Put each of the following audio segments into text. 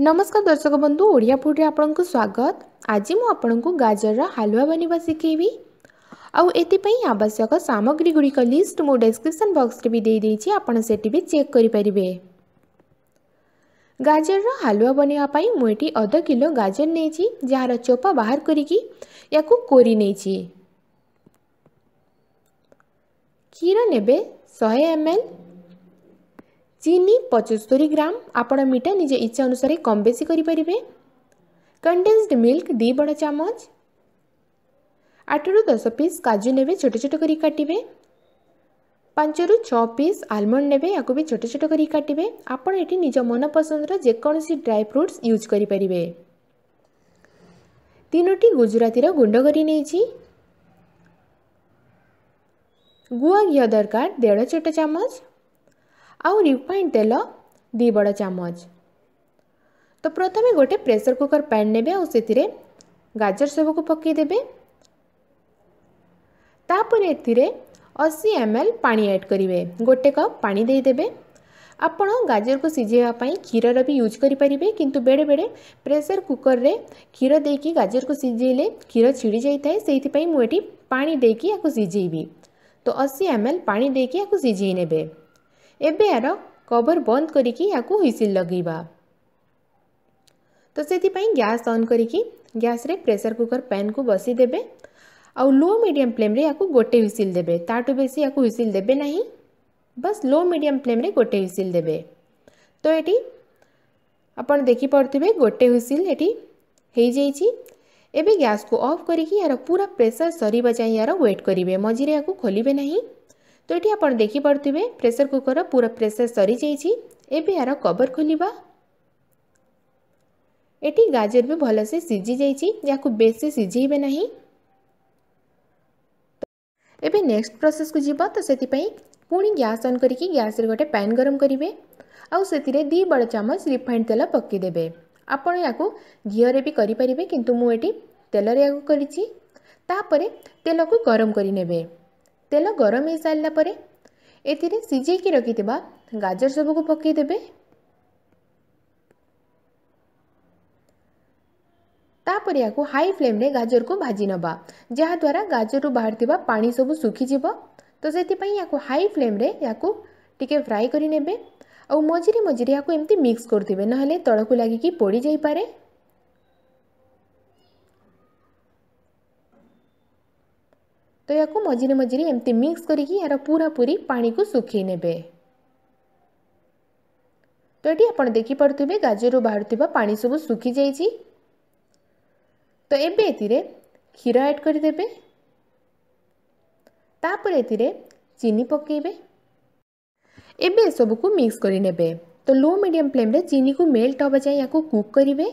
ନମସ୍କାର ଦର୍ଶକ ବନ୍ଧୁ ଓଡ଼ିଆ ଫୁଡ଼ରେ ଆପଣଙ୍କୁ ସ୍ୱାଗତ ଆଜି ମୁଁ ଆପଣଙ୍କୁ ଗାଜରର ହାଲୁଆ ବନେଇବା ଶିଖେଇବି ଆଉ ଏଥିପାଇଁ ଆବଶ୍ୟକ ସାମଗ୍ରୀ ଗୁଡ଼ିକ ଲିଷ୍ଟ ମୁଁ ଡେସ୍କ୍ରିପସନ୍ ବକ୍ସରେ ବି ଦେଇଦେଇଛି ଆପଣ ସେଠି ବି ଚେକ୍ କରିପାରିବେ ଗାଜରର ହାଲୁଆ ବନେଇବା ପାଇଁ ମୁଁ ଏଠି ଅଧ କିଲୋ ଗାଜର ନେଇଛି ଯାହାର ଚୋପା ବାହାର କରିକି ୟାକୁ କୋରି ନେଇଛି କ୍ଷୀର ନେବେ ଶହେ ଏମ୍ ଏଲ୍ চিনি পঁচস্তরি গ্রাম আপনার মিঠা নিজ ইচ্ছা অনুসারে কম বেশি করে পারে কন্ডেন্সড মিল্ক দুই বড় চামচ আটরু দশ পিস কাজু নেবে ছোট ছোট করে কাটবে ପାଞ୍ଚରୁ ଛଅ ପିସ୍ ଆଲମଣ୍ଡ ନେବେ ୟାକୁ ବି ଛୋଟ ଛୋଟ କରିକି କାଟିବେ ଆପଣ ଏଠି ନିଜ ମନପସନ୍ଦର ଯେକୌଣସି ଡ୍ରାଇ ଫ୍ରୁଟ୍ସ ୟୁଜ୍ କରିପାରିବେ ତିନୋଟି ଗୁଜୁରାତିର ଗୁଣ୍ଡ କରି ନେଇଛି ଗୁଆ ଘିଅ ଦରକାର ଦେଢ଼ ଛୋଟ ଚାମଚ आउ रिफाइंड तेल दी बड़ चामच तो प्रथम गोटे प्रेसर कुकर पैन ने गाजर सबक पकईदे तापर एशी एम एल पा एड करेंगे गोटे कप पादेदे आप गाजर को सीझे क्षीर भी यूज करें कि बेड़े बेड़े प्रेसर कुकर में क्षीर दे कि गाजर को सीझे क्षीर छिड़ी जाए से मुझे पा दे कि सीझेबी तो अशी एम एल पा दे कि सीझे ने एबे यार कवर बंद करसिल लगे तो से गैस अन करी गैस रे प्रेशर कुकर पैन को बसीदे आ लो मीडियम फ्लेम या गोटे हुईसिल देवे ताटू बेस या हुईसिल देवे ना बस लो मीडियम फ्लेम रे गोटे हुईसिल देवे तो ये आप देखिपे गोटे हिसिल हुईसिल ये एवं गैस को अफ करी यार पूरा प्रेसर सर जाए यार वेट करेंगे मझे या खोलें ना तो ये आप देखिपे प्रेसर कुकर पूरा प्रेसर सरी जाइए यार कवर खोल ये गाजर भी भलसे सीझी जाकू बेस सीझे ना एवं नेक्स्ट प्रोसेस को जी तो से पुणी गैस अन करके गैस गोटे पैन गरम करेंगे आती दि बड़ चामच रिफाइंड तेल पकईदे आप या भी करें कि मुझे तेल या तेल को गरम करे ତେଲ ଗରମ ହୋଇସାରିଲା ପରେ ଏଥିରେ ସିଝେଇକି ରଖିଥିବା ଗାଜର ସବୁକୁ ପକାଇଦେବେ ତାପରେ ଏହାକୁ ହାଇ ଫ୍ଲେମ୍ରେ ଗାଜରକୁ ଭାଜି ନେବା ଯାହାଦ୍ୱାରା ଗାଜରରୁ ବାହାରିଥିବା ପାଣି ସବୁ ଶୁଖିଯିବ ତ ସେଥିପାଇଁ ଏହାକୁ ହାଇ ଫ୍ଲେମ୍ରେ ଏହାକୁ ଟିକେ ଫ୍ରାଏ କରିନେବେ ଆଉ ମଝିରେ ମଝିରେ ଏହାକୁ ଏମିତି ମିକ୍ସ କରୁଥିବେ ନହେଲେ ତଳକୁ ଲାଗିକି ପୋଡ଼ି ଯାଇପାରେ ତ ୟାକୁ ମଝିରେ ମଝିରେ ଏମିତି ମିକ୍ସ କରିକି ଏହାର ପୁରାପୁରି ପାଣିକୁ ଶୁଖାଇ ନେବେ ତ ଏଠି ଆପଣ ଦେଖିପାରୁଥିବେ ଗାଜରରୁ ବାହାରୁଥିବା ପାଣି ସବୁ ଶୁଖିଯାଇଛି ତ ଏବେ ଏଥିରେ କ୍ଷୀର ଆଡ଼୍ କରିଦେବେ ତାପରେ ଏଥିରେ ଚିନି ପକାଇବେ ଏବେ ଏସବୁକୁ ମିକ୍ସ କରିନେବେ ତ ଲୋ ମିଡ଼ିୟମ୍ ଫ୍ଲେମ୍ରେ ଚିନିକୁ ମେଲ୍ଟ ହେବା ଯାଏଁ ୟାକୁ କୁକ୍ କରିବେ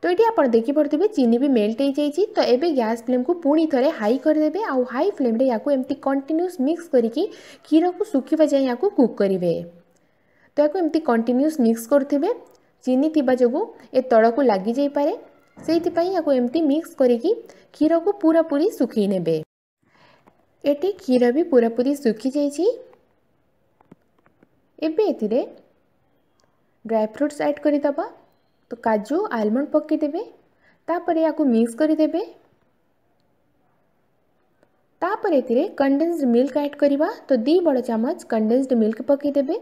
তো এটি আপনার দেখিপারে চিনি বি মেল্ট হয়ে তো এবে গ্যাস ফ্লেমকু পুঁ থে হাই করেদেবে আউ হাই ফ্লেমে ইয়াকু এমতি কন্টিনিউস মিক্স করিকি ক্ষীরকু শুখিবা যাই ইয়াকু কুক করিবে তো ইয়াকু এমতি কন্টিনিউস মিক্স করুবে চিনি থিবা যোগু এ তলকু লাগি যাইপারে সেইপাই ইয়াকু এমতি মিক্স করিকি ক্ষীরকু পুরাপুরি শুখাই নেবে এটি ক্ষীর বি পুরাপুরি শুখি যাই এবে এতে ড্রাই ফ্রুটস আড করিদেবা तो काजु आलमंड पकईदे तापर या मिक्स करदे तापर ए कंडेन्सड मिल्क ऐड करवा तो दी बड़ चामच कंडेन्सड मिल्क पकईदे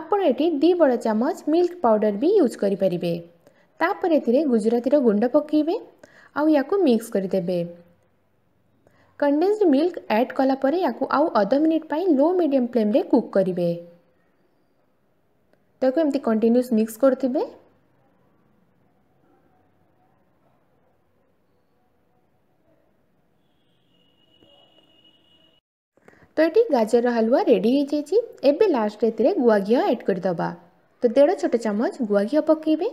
आपड़ ये दी बड़ चामच मिल्क पाउडर भी यूज करेंपर ए गुजराती गुंड पकईबे आिक्स करदे कंडेन्सड मिल्क ऐड कलापर या अध मिनिट पर लो मीडियम फ्लेम कुक करेंगे देख एम कंटिन्यूस मिक्स करेंगे তো এটি গাজর হালুয়া রেডি হয়ে যাইছি এবে লাস্ট এতে গুয়া ঘিও এড করে দেবা তো দেড় ছোট চামচ গুয়া ঘিও পকাইবে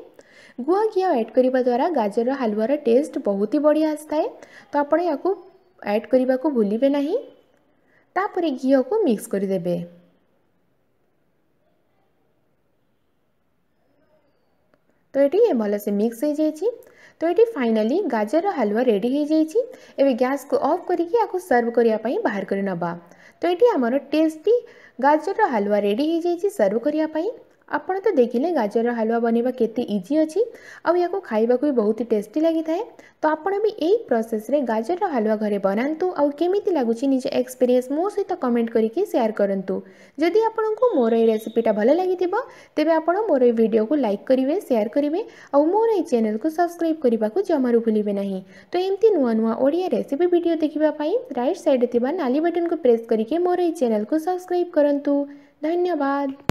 গুয়া ঘিও এড করা দ্বারা গাজর হালুয়ার টেস্ট বহুত হি বড়িয়া আসিথায়ে তো আপনার ইয়াকু এড করা ভুলবে না তাপরে ঘিওকে মিক্স করে দেবে তো এটি ভালসে মিক্স হয়ে যাইছি तो ये फाइनाली गाजर हालुआ रेडी एवं गैस को अफ करके सर्व करने बाहर करवा तो ये आमर टेस्टी गाजर हालुआ रेडी सर्व करने आपत तो देखिले गाजर हलवा बनवा केजी अच्छी आकवाक भी बहुत ही टेस्टी लगी था तो आपण भी यही प्रोसेस रे गाजर हलवा घरे बनातु आमती लगुच निज एक्सपीरिये मो सहित कमेंट करके सेयार करूँ जदि आपण को मोर येसीपीटा भल लगी तेज आपड़ मोर ये यो को लाइक करेंगे सेयार करेंगे और मोर चेल को सब्सक्राइब करने को जमारू भूल तो एमती नुआ नुआ ओडिया रेसीपी भिड देखापी रईट सैड्रे नाली बटन को प्रेस करके मोर चेल को सब्सक्राइब करूँ धन्यवाद